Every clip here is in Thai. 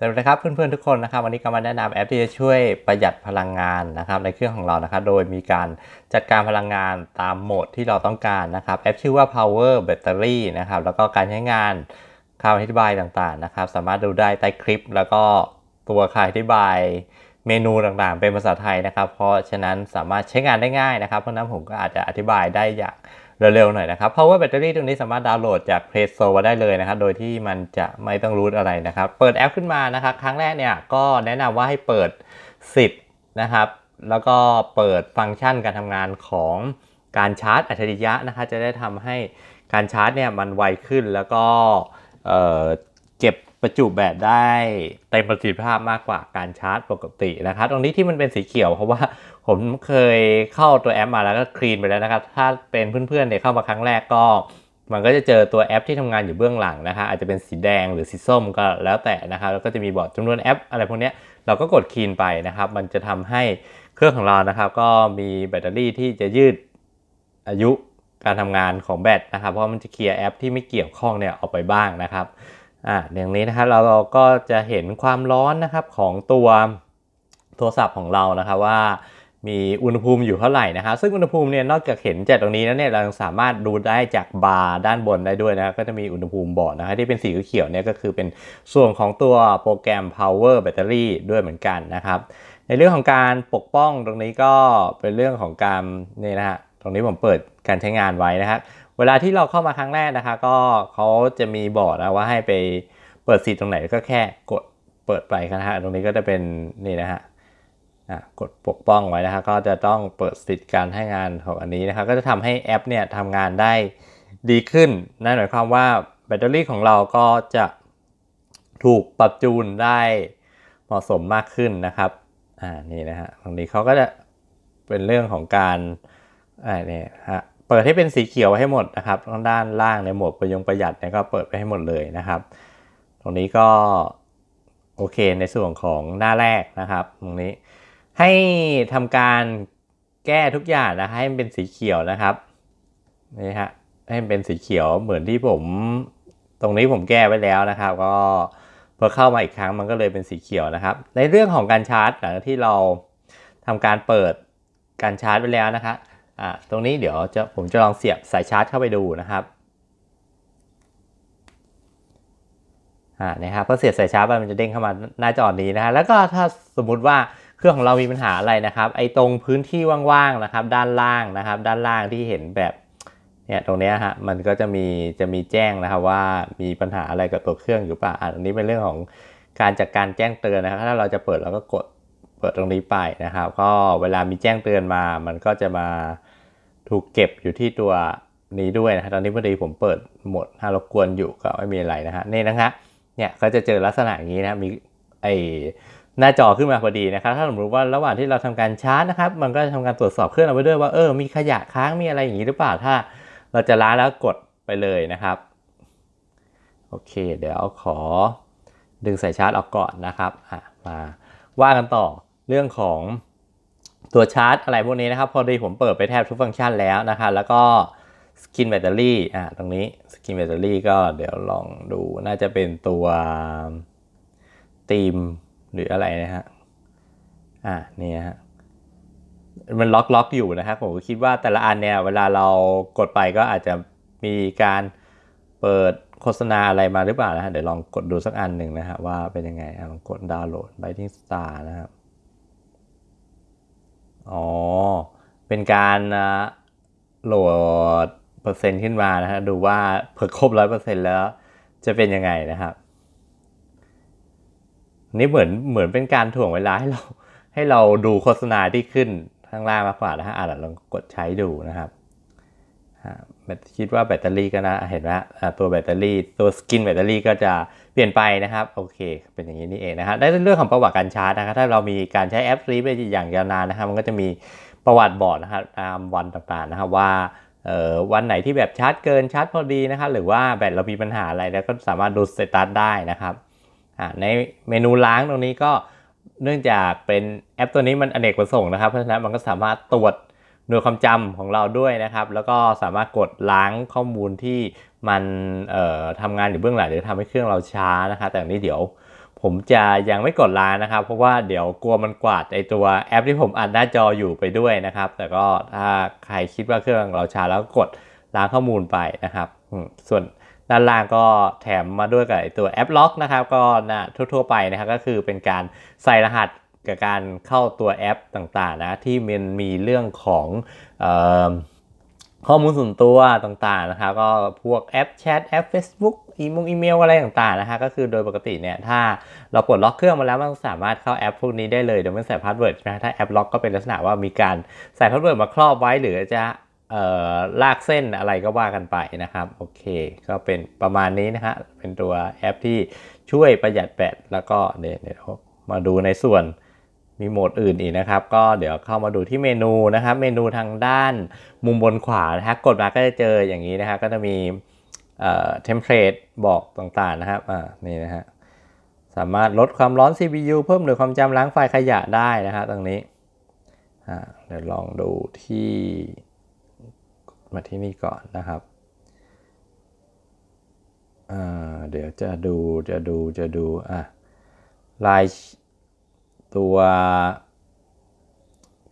สวัสดีครับเพื่อนๆทุกคนนะครับ วันนี้ก็มาแนะนำแอป ที่จะช่วยประหยัดพลังงานนะครับ ในเครื่องของเรานะครับ โดยมีการจัดการพลังงานตามโหมดที่เราต้องการนะครับ แอปชื่อว่า Power Battery นะครับแล้วก็การใช้งานคำอธิบายต่าง ๆนะครับ สามารถดูได้ใต้คลิปแล้วก็ตัวคำอธิบายเมนูต่างๆ เป็นภาษาไทยนะครับ เพราะฉะนั้นสามารถใช้งานได้ง่ายนะครับเพราะนั้นผมก็อาจจะอธิบายได้อย่างเร็วๆหน่อยนะครับเพราะว่าแบตเตอรี่ตงนี้สามารถดาวน์โหลดจาก Play Store ได้เลยนะครับ โดยที่มันจะไม่ต้องรูทอะไรนะครับ เปิดแอปขึ้นมานะครับ ครั้งแรกเนี่ยก็แนะนำว่าให้เปิด 10 นะครับ แล้วก็เปิดฟังก์ชันการทำงานของการชาร์จอัจฉริยะนะครับจะได้ทำให้การชาร์จเนี่ยมันไวขึ้นแล้วก็ประจุแบตได้ เต็มประสิทธิภาพมากกว่าการชาร์จปกตินะครับ ตรงนี้ที่มันเป็นสีเขียวเพราะว่าผมเคยเข้าตัวแอปมาแล้วก็คลีนไปแล้วนะครับ ถ้าเป็นเพื่อนๆเนี่ยเข้ามาครั้งแรกก็ มันก็จะเจอตัวแอปที่ทำงานอยู่เบื้องหลังนะคะอาจจะเป็นสีแดงหรือสีส้มก็แล้วแต่นะครับแล้วก็จะมีบอร์ดจำนวนแอป อะไรพวกนี้เราก็กดคีนไปนะครับมันจะทำให้เครื่องของเรานะครับ ก็มีแบตเตอรี่ที่จะยืดอายุการทำงานของแบตนะครับ เพราะมันจะเคลียร์แอปที่ไม่เกี่ยวข้องเนี่ยออกไปบ้างนะครับอ่าอย่างนี้นะครับเราเราก็จะเห็นความร้อนนะครับของตัวโทรศัพท์ของเรานะครับ ว่ามีอุณหภูมิอยู่เท่าไหร่นะครับ ซึ่งอุณหภูมิเนี่ยนอกจากเห็นจากตรงนี้แล้วเนี่ยเราสามารถดูได้จากบาร์ด้านบนได้ด้วยนะก็จะมีอุณหภูมิบอร์ดนะครับที่เป็นสีเขียวเนี่ยก็คือเป็นส่วนของตัวโปรแกรม power battery ด้วยเหมือนกันนะครับ ในเรื่องของการปกป้องตรงนี้ก็เป็นเรื่องของการนี่นะฮะตรงนี้ผมเปิดการใช้งานไว้นะครับเวลาที่เราเข้ามาครั้งแรกนะคะก็เขาจะมีบอกนะว่าให้ไปเปิดสิทธิ์ตรงไหนก็แค่กดเปิดไปนะฮะตรงนี้ก็จะเป็นนี่นะฮะกดปกป้องไว้นะคะก็จะต้องเปิดสิทธิ์การให้งานของอันนี้นะคะก็จะทำให้แอปเนี่ยทำงานได้ดีขึ้นนั่นหมายความว่าแบตเตอรี่ของเราก็จะถูกปรับจูนได้เหมาะสมมากขึ้นนะครับอ่านี่นะฮะตรงนี้เขาก็จะเป็นเรื่องของการอ่านี่ฮะเปิดให้เป็นสีเขียวให้หมดนะครับท้งด้านล่างในหมวดประยงประหยัดเนี่ยก็เปิดไปให้หมดเลยนะครับ ตรงนี้ก็โอเคในส่วนของหน้าแรกนะครับ ตรงนี้ให้ทำการแก้ทุกอย่างนะครับให้มันเป็นสีเขียวนะครับนี่ฮะให้มันเป็นสีเขียวเหมือนที่ผม ตรงนี้ผมแก้ไว้แล้วนะครับ ก็พอเข้ามาอีกครั้งมันก็เลยเป็นสีเขียวนะครับ ในเรื่องของการชาร์จหลังที่เราทำการเปิดการชาร์จไปแล้วนะครับ่ะตรงนี้เดี๋ยวจะผมจะลองเสียบสายชาร์จเข้าไปดูนะครับอ่านะครับพอเสียบสายชาร์จไปมันจะเด้งเข้ามาหน้าจอนี้นะฮะ แล้วก็ถ้าสมมุติว่าเครื่องของเรามีปัญหาอะไรนะครับ ไอ้ตรงพื้นที่ว่างๆนะครับ ด้านล่างนะครับ ด้านล่างที่เห็นแบบเนี่ยตรงนี้ฮะมันก็จะมีจะมีแจ้งนะครับว่ามีปัญหาอะไรกับตัวเครื่องอยู่ป่ะอันนี้เป็นเรื่องของการจัดกการแจ้งเตือนนะครับ ถ้าเราจะเปิดเราก็กดเปิดตรงนี้ไปนะครับ ก็เวลามีแจ้งเตือนมา มันก็จะมาถูกเก็บอยู่ที่ตัวนี้ด้วยนะตอนนี้พอดีผมเปิดหมดถ้ารบกวนอยู่ก็ไม่มีอะไรนะฮะนี่นะฮะเนี่ยก็จะเจอลักษณะอย่างนี้นะมีไอหน้าจอขึ้นมาพอดีนะครับ ถ้าสมมติว่าระหว่างที่เราทำการชาร์จ นะครับ มันก็จะทำการตรวจสอบเครื่องเราไปด้วยว่าเออมีขยะค้างมีอะไรอย่างนี้หรือเปล่าถ้า เราจะล้าแล้วกดไปเลยนะครับโอเค เดี๋ยวขอ ดึงสายชาร์จออกก่อนนะครับมาว่ากันต่อเรื่องของตัวชาร์จอะไรพวกนี้นะครับ พอดีผมเปิดไปแทบทุกฟังก์ชันแล้วนะครับแล้วก็สกินแบตเตอรี่อ่าตรงนี้สกินแบตเตอรี่ก็เดี๋ยวลองดูน่าจะเป็นตัวตีมหรืออะไรนะฮะอ่านี่ฮะมันล็อกล็อกอยู่นะครับผมก็คิดว่าแต่ละอันเนี่ย เวลาเรากดไปก็อาจจะมีการเปิดโฆษณาอะไรมาหรือเปล่านะฮะเดี๋ยวลองกดดูสักอันหนึ่งนะฮะว่าเป็นยังไงลองกดดาวน์โหลด Lighting Star นะครับอ๋อ เป็นการโหลดเปอร์เซ็นต์ขึ้นมานะฮะ ดูว่าเพิ่ครบร้อยเปอร์เซ็นต์แล้วจะเป็นยังไงนะครับ นี่เหมือนเหมือนเป็นการถ่วงเวลาให้เราให้เราดูโฆษณาที่ขึ้นข้างล่างมากกว่านะฮะอาจจะลองกดใช้ดูนะครับคิดว่าแบตเตอรี่ก็นะ เห็นไหมตัวแบตเตอรี่ ตัวสกินแบตเตอรี่ ก็จะเปลี่ยนไปนะครับ โอเค เป็นอย่างนี้นี่เองนะฮะ ได้เรื่องของประวัติการชาร์จนะครับ ถ้าเรามีการใช้แอปรีไปอย่างยาวนานนะครับมันก็จะมีประวัติบอร์ดนะครับตามวันต่างๆนะครับว่าวันไหนที่แบบชาร์จเกินชาร์จพอดีนะครับหรือว่าแบตเรา มีปัญหาอะไรแล้วก็สามารถดูสเตตัสได้นะครับ ในเมนูล้างตรงนี้ก็เนื่องจากเป็นแอป ตัวนี้มันอเนกประสงค์นะครับเพราะฉะนั้นมันก็สามารถตรวจหน่วยความจำของเราด้วยนะครับ แล้วก็สามารถกดล้างข้อมูลที่มันทำงานอยู่เบื้องหลังหรือทำให้เครื่องเราช้านะครับแต่นี้เดี๋ยวผมจะยังไม่กดล้างนะครับ เพราะว่าเดี๋ยวกลัวมันกวาดไอตัวแอปที่ผมอัดหน้าจออยู่ไปด้วยนะครับแต่ก็ถ้าใครคิดว่าเครื่องเราช้าแล้วกดล้างข้อมูลไปนะครับส่วนด้านล่างก็แถมมาด้วยกับตัวแอปล็อกนะครับก็นะทั่วๆ ไปนะครับก็คือเป็นการใส่รหัสกับการเข้าตัวแอปต่างๆนะที่มันมีเรื่องของข้อมูลส่วนตัวต่างๆนะครับก็พวกแอปแชท แอป Facebook อีมงอีเมล อะไรต่างๆนะคะก็คือโดยปกติเนี่ยถ้าเราปลดล็อกเครื่องมาแล้ว มันสามารถเข้าแอปพวกนี้ได้เลยโดยไม่ใส่พาสเวิร์ดนะถ้าแอปล็อกก็เป็นลักษณะว่ามีการใส่พาสเวิร์ดมาครอบไว้ หรือจะลากเส้นอะไรก็ว่ากันไปนะครับโอเคก็เป็นประมาณนี้นะฮะเป็นตัวแอปที่ช่วยประหยัดแบตแล้วก็เนี่ยมาดูในส่วนมีโหมดอื่นอีกนะครับ ก็เดี๋ยวเข้ามาดูที่เมนูนะครับ เมนูทางด้านมุมบนขวานะับกดมาก็จะเจออย่างนี้นะครับก็จะมีเทมเพลตบอกต่างๆนะครับนี่นะฮะสามารถลดความร้อน CPU เพิ่มหรือความจำล้างไฟขยะได้นะครับตรงนี้เดี๋ยวลองดูที่มาที่นี่ก่อนนะครับเดี๋ยวจะดูจะดูจะดูอ่ะลายตัว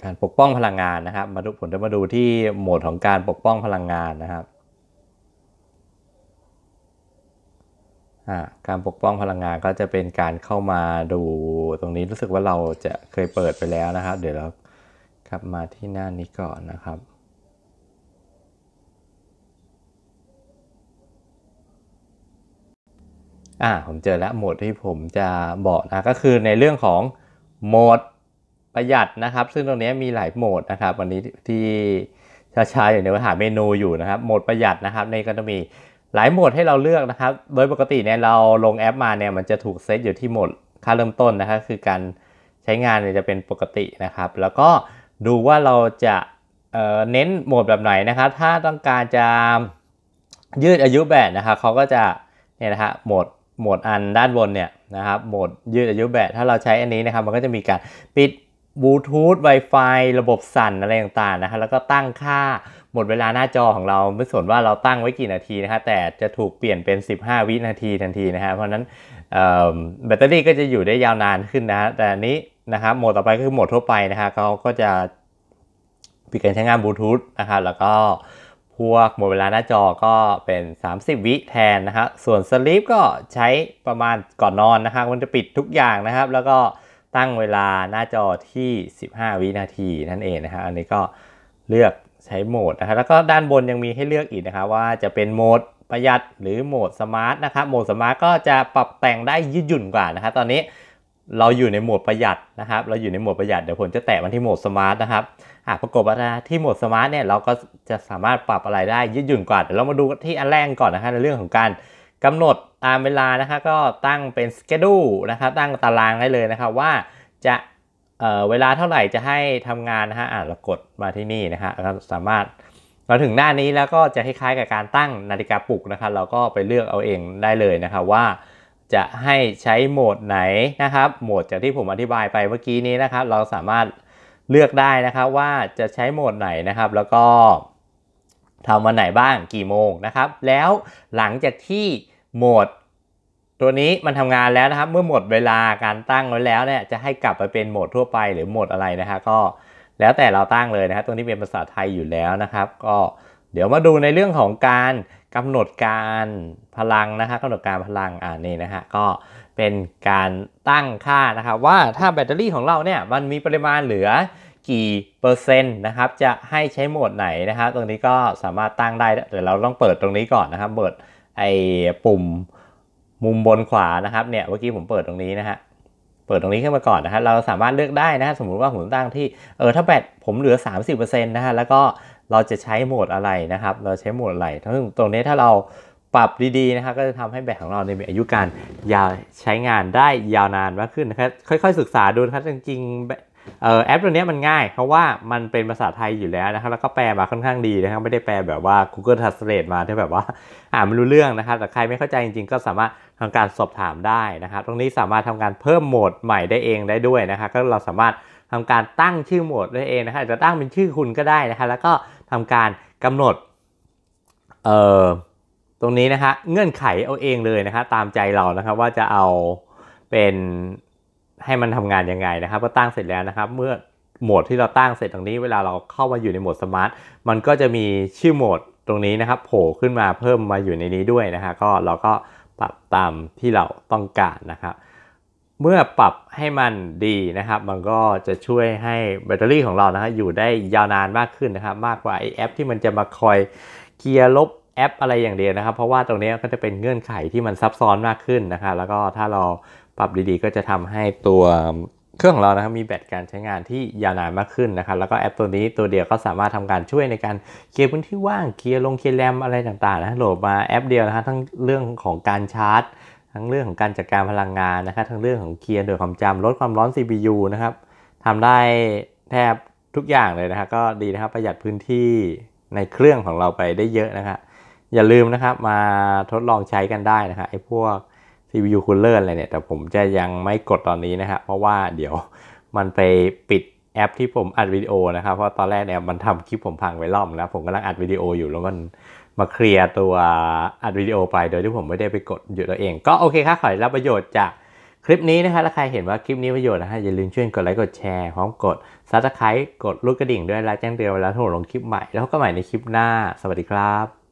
การปกป้องพลังงานนะครับมาดูผลจะมาดูที่โหมดของการปกป้องพลังงานนะครับ การปกป้องพลังงานก็จะเป็นการเข้ามาดูตรงนี้รู้สึกว่าเราจะเคยเปิดไปแล้วนะครับ เดี๋ยวเรากลับมาที่หน้านี้ก่อนนะครับอ่าผมเจอแล้วหมดที่ผมจะบอกนะก็คือในเรื่องของโหมดประหยัดนะครับ ซึ่งตรงนี้มีหลายโหมดนะครับ วันนี้ที่ช้าๆอยู่ในวิหาเมนูอยู่นะครับ โหมดประหยัดนะครับ ในก็จะมีหลายโหมดให้เราเลือกนะครับ โดยปกติเนี่ยเราลงแอปมาเนี่ยมันจะถูกเซตอยู่ที่โหมดค่าเริ่มต้นนะครับคือการใช้งานเนี่ยจะเป็นปกตินะครับ แล้วก็ดูว่าเราจะเเน้นโหมดแบบไหนนะครับถ้าต้องการจะยืดอายุแบตนะครับเขาก็จะเนี่ยนะฮะโหมดโหมดอันด้านบนเนี่ยนะครับโหมดยืดอายุแบตถ้าเราใช้อันนี้นะครับมันก็จะมีการปิดบลูทูธ Wi-Fi ระบบสั่นอะไรต่างๆนะครับแล้วก็ตั้งค่าหมดเวลาหน้าจอของเรา ไม่สนว่าเราตั้งไว้กี่นาทีนะับแต่จะถูกเปลี่ยนเป็น 15 วินาทีทันทีนะครับเพราะนั้นแบตเตอรี่ก็จะอยู่ได้ยาวนานขึ้นนะแต่อันนี้นะครับโหมดต่อไปก็คือโหมดทั่วไปนะครับเขาก็จะปิดการใช้งานบลูทูธนะครับแล้วก็พวกหมดเวลาหน้าจอก็เป็น 30 วิแทนนะครับส่วนสลิปก็ใช้ประมาณก่อนนอนนะครับมันจะปิดทุกอย่างนะครับแล้วก็ตั้งเวลาหน้าจอที่ 15 วินาที นั่นเองนะครับอันนี้ก็เลือกใช้โหมดนะครับแล้วก็ด้านบนยังมีให้เลือกอีกนะครับว่าจะเป็นโหมดประหยัดหรือโหมดสมาร์ทนะครับโหมดสมาร์ทก็จะปรับแต่งได้ยืดหยุ่นกว่านะครับตอนนี้เราอยู่ในโหมดประหยัดนะครับ เราอยู่ในโหมดประหยัดเดี๋ยวผมจะแตะมันที่โหมดสมาร์ทนะครับอ่ะประกบนาที่โหมดสมาร์ทเนี่ยเราก็จะสามารถปรับอะไรได้ยืดหยุ่นกว่า เดี๋ยวเรามาดูที่อันแรกก่อนนะครับในเรื่องของการกำหนดตามเวลานะครับก็ตั้งเป็นสเกดูนะครับตั้งตารางได้เลยนะครับว่า จะเเวลาเท่าไหร่จะให้ทำงานนะฮะอ่ะเรากดมาที่นี่นะครเราสามารถมาถึงหน้านี้แล้วก็จะคล้ายๆกับการตั้งนาฬิกาปลุกนะครับเราก็ไปเลือกเอาเองได้เลยนะครับว่าจะให้ใช้โหมดไหนนะครับ โหมดจากที่ผมอธิบายไปเมื่อกี้นี้นะครับ เราสามารถเลือกได้นะครับว่าจะใช้โหมดไหนนะครับ แล้วก็ทำวันไหนบ้าง กี่โมงนะครับ แล้วหลังจากที่โหมดตัวนี้มันทำงานแล้วนะครับ เมื่อหมดเวลาการตั้งไว้แล้วเนี่ย จะให้กลับไปเป็นโหมดทั่วไปหรือโหมดอะไรนะครับ ก็แล้วแต่เราตั้งเลยนะครับตัวนี้เป็นภาษาไทยอยู่แล้วนะครับ ก็เดี๋ยวมาดูในเรื่องของการกำหนดการพลังนะคะกำหนดการพลังอ่านี่นะฮะก็เป็นการตั้งค่านะครับว่าถ้าแบตเตอรี่ของเราเนี่ยมันมีปริมาณเหลือกี่เปอร์เซ็นต์นะครับจะให้ใช้โหมดไหนนะครับตรงนี้ก็สามารถตั้งได้แต่เราต้องเปิดตรงนี้ก่อนนะครับเปิดไอ้ปุ่มมุมบนขวานะครับเนี่ยเมื่อกี้ผมเปิดตรงนี้นะฮะเปิดตรงนี้ขึ้นมาก่อนนะฮะเราสามารถเลือกได้นะสมมุติว่าผมตั้งที่เออถ้าแบตผมเหลือ 30%นะฮะแล้วก็เราจะใช้โหมดอะไรนะครับ เราใช้โหมดอะไรทั้งตรงนี้ถ้าเราปรับดีๆนะครับก็จะทำให้แบตของเราในมีอายุการยาวใช้งานได้ยาวนานมากขึ้นนะครับ ค่อยๆ ศึกษาดูนะครับจริงๆแอปตัวนี้มันง่าย เพราะว่ามันเป็นภาษาไทยอยู่แล้วนะครับแล้วก็แปลมาค่อนข้างดีนะครับไม่ได้แปลแบบว่า Google Translate มาที่แบบว่าอ่านไม่รู้เรื่องนะครับแต่ใครไม่เข้าใจจริงๆ ก็สามารถทำการสอบถามได้นะครับตรงนี้สามารถทำการเพิ่มโหมดใหม่ได้เองได้ด้วยนะครับก็เราสามารถทำการตั้งชื่อโหมดได้เองนะครับจะตั้งเป็นชื่อคุณก็ได้นะครับแล้วก็ทำการกำหนดเอ่อตรงนี้นะฮะเงื่อนไขเอาเองเลยนะครับตามใจเรานะครับ ว่าจะเอาเป็นให้มันทำงานยังไงนะครับ ก็ตั้งเสร็จแล้วนะครับ เมื่อโหมดที่เราตั้งเสร็จตรงนี้ เวลาเราเข้ามาอยู่ในโหมดสมาร์ทมันก็จะมีชื่อโหมดตรงนี้นะครับ โผล่ขึ้นมาเพิ่มมาอยู่ในนี้ด้วยนะฮะก็เราก็ปรับตามที่เราต้องการนะครับเมื่อปรับให้มันดีนะครับ มันก็จะช่วยให้แบตเตอรี่ของเรานะฮะอยู่ได้ยาวนานมากขึ้นนะครับมากกว่าไอแอปที่มันจะมาคอย เคลียร์ลบแอปอะไรอย่างเดียวนะครับเพราะว่าตรงนี้ก็จะเป็นเงื่อนไขที่มันซับซ้อนมากขึ้นนะครับแล้วก็ ถ้าเราปรับดีๆ ก็จะทำให้ตัวเครื่องของเรานะครับมีแบตการใช้งานที่ยาวนานมากขึ้นนะครับแล้วก็แอปตัวนี้ตัวเดียวก็สามารถทำการช่วยในการเคลียร์พื้นที่ว่างเคลียร์ลงเคลียร์แรมอะไรต่างๆนะโหลดมาแอปเดียวนะฮะทั้งเรื่องของการชาร์จทั้งเรื่องของการจัดการพลังงานนะครับทั้งเรื่องของเคลียร์โดยความจำลดความร้อน CPU นะครับทำได้แทบทุกอย่างเลยนะครับก็ดีนะครับประหยัดพื้นที่ในเครื่องของเราไปได้เยอะนะครับอย่าลืมนะครับมาทดลองใช้กันได้นะครับไอ้พวก CPU cooler อะไรเนี่ยแต่ผมจะยังไม่กดตอนนี้นะครับเพราะว่าเดี๋ยวมันไปปิดแอปที่ผมอัดวิดีโอนะครับเพราะตอนแรกเนี่ยมันทำคลิปผมพังไว้รอบแล้วผมกำลังอัดวิดีโออยู่แล้วมันมาเคลียร์ตัวอัดวิดีโอไปโดยที่ผมไม่ได้ไปกดหยุดตัวเอง ก็โอเคครับขอ้รับประโยชน์จากคลิปนี้นะครับถ้าใครเห็นว่าคลิปนี้ประโยชน์นะฮะอย่าลืมช่วยกดไลค์กดแชร์พร้อมกดซับสไครต์กดลูกกระดิ่งด้วยและแจ้งเตือนเวลาที่ผมลงคลิปใหม่แล้วพบกันใหม่ในคลิปหน้าสวัสดีครับ